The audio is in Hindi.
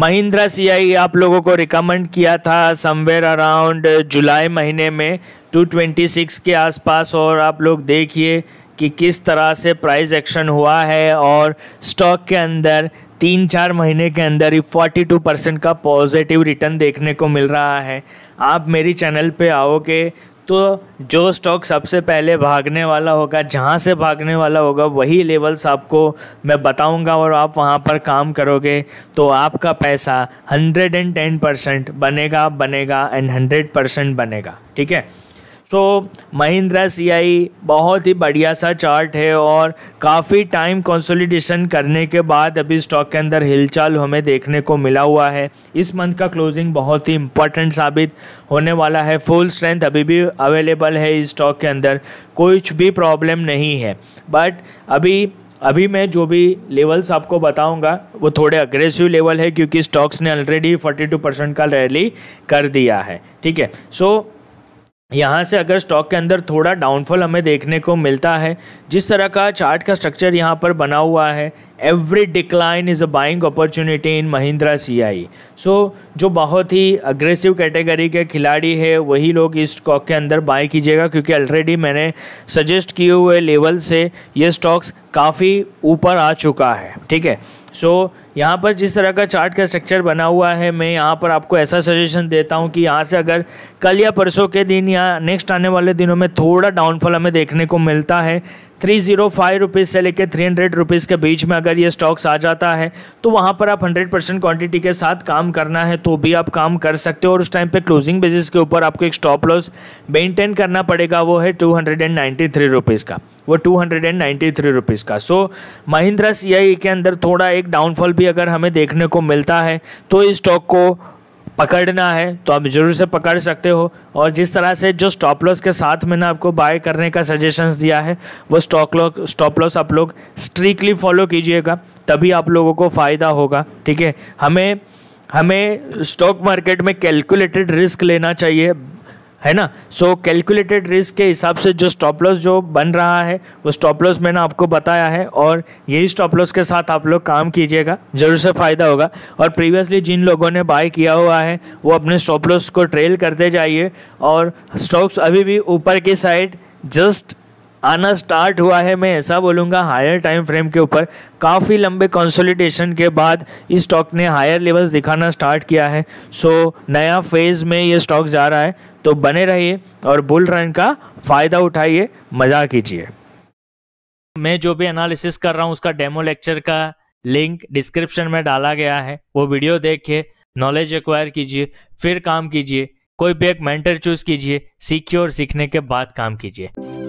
महिंद्रा सीआई e आप लोगों को रिकमेंड किया था समवेयर अराउंड जुलाई महीने में 226 के आसपास और आप लोग देखिए कि किस तरह से प्राइस एक्शन हुआ है और स्टॉक के अंदर तीन चार महीने के अंदर ही 42 परसेंट का पॉजिटिव रिटर्न देखने को मिल रहा है आप मेरी चैनल पे आओगे तो जो स्टॉक सबसे पहले भागने वाला होगा जहाँ से भागने वाला होगा वही लेवल्स आपको मैं बताऊंगा और आप वहाँ पर काम करोगे तो आपका पैसा हंड्रेड एंड टेन परसेंट बनेगा बनेगा एंड हंड्रेड परसेंट बनेगा ठीक है सो महिंद्रा सी बहुत ही बढ़िया सा चार्ट है और काफ़ी टाइम कंसोलिडेशन करने के बाद अभी स्टॉक के अंदर हिलचाल हमें देखने को मिला हुआ है इस मंथ का क्लोजिंग बहुत ही इंपॉर्टेंट साबित होने वाला है फुल स्ट्रेंथ अभी भी अवेलेबल है इस स्टॉक के अंदर कुछ भी प्रॉब्लम नहीं है बट अभी अभी मैं जो भी लेवल्स आपको बताऊंगा वो थोड़े अग्रेसिव लेवल है क्योंकि स्टॉक्स ने ऑलरेडी 42 परसेंट का रैली कर दिया है ठीक है सो so, यहाँ से अगर स्टॉक के अंदर थोड़ा डाउनफॉल हमें देखने को मिलता है जिस तरह का चार्ट का स्ट्रक्चर यहाँ पर बना हुआ है every decline is a buying opportunity in Mahindra C I so जो बहुत ही अग्रेसिव कैटेगरी के खिलाड़ी है वही लोग इस स्टॉक के अंदर बाय कीजिएगा क्योंकि ऑलरेडी मैंने सजेस्ट किए हुए लेवल से ये स्टॉक्स काफ़ी ऊपर आ चुका है ठीक है सो so, यहाँ पर जिस तरह का चार्ट का स्ट्रक्चर बना हुआ है मैं यहाँ पर आपको ऐसा सजेशन देता हूँ कि यहाँ से अगर कल या परसों के दिन या नेक्स्ट आने वाले दिनों में थोड़ा डाउनफॉल हमें देखने को मिलता है थ्री जीरो फाइव रुपीज़ से लेकर थ्री हंड्रेड रुपीज़ के बीच में अगर ये स्टॉक्स आ जाता है तो वहाँ पर आप हंड्रेड परसेंट क्वान्टिटी के साथ काम करना है तो भी आप काम कर सकते हो और उस टाइम पे क्लोजिंग बेसिस के ऊपर आपको एक स्टॉप लॉस मेनटेन करना पड़ेगा वो है two hundred and ninety three rupees का वो two hundred and ninety three rupees का सो महिंद्रा सी आई के अंदर थोड़ा एक डाउनफॉल भी अगर हमें देखने को मिलता है तो इस स्टॉक को पकड़ना है तो आप ज़रूर से पकड़ सकते हो और जिस तरह से जो स्टॉप लॉस के साथ मैंने आपको बाय करने का सजेशंस दिया है वो स्टॉक लॉस स्टॉप लॉस आप लोग स्ट्रिक्टली फॉलो कीजिएगा तभी आप लोगों को फ़ायदा होगा ठीक है हमें हमें स्टॉक मार्केट में कैलकुलेटेड रिस्क लेना चाहिए है ना सो कैलकुलेटेड रिस्क के हिसाब से जो स्टॉप लॉस जो बन रहा है वो स्टॉप लॉस मैंने आपको बताया है और यही स्टॉप लॉस के साथ आप लोग काम कीजिएगा जरूर से फ़ायदा होगा और प्रीवियसली जिन लोगों ने बाय किया हुआ है वो अपने स्टॉप लॉस को ट्रेल करते जाइए और स्टॉक्स अभी भी ऊपर की साइड जस्ट आना स्टार्ट हुआ है मैं ऐसा बोलूँगा हायर टाइम फ्रेम के ऊपर काफ़ी लंबे कंसोलिडेशन के बाद इस स्टॉक ने हायर लेवल्स दिखाना स्टार्ट किया है सो नया फेज़ में ये स्टॉक जा रहा है तो बने रहिए और बुल रन का फ़ायदा उठाइए मज़ा कीजिए मैं जो भी एनालिसिस कर रहा हूँ उसका डेमो लेक्चर का लिंक डिस्क्रिप्शन में डाला गया है वो वीडियो देखिए नॉलेज एक्वायर कीजिए फिर काम कीजिए कोई भी एक मेंटर चूज कीजिए सीखिए और सीखने के बाद काम कीजिए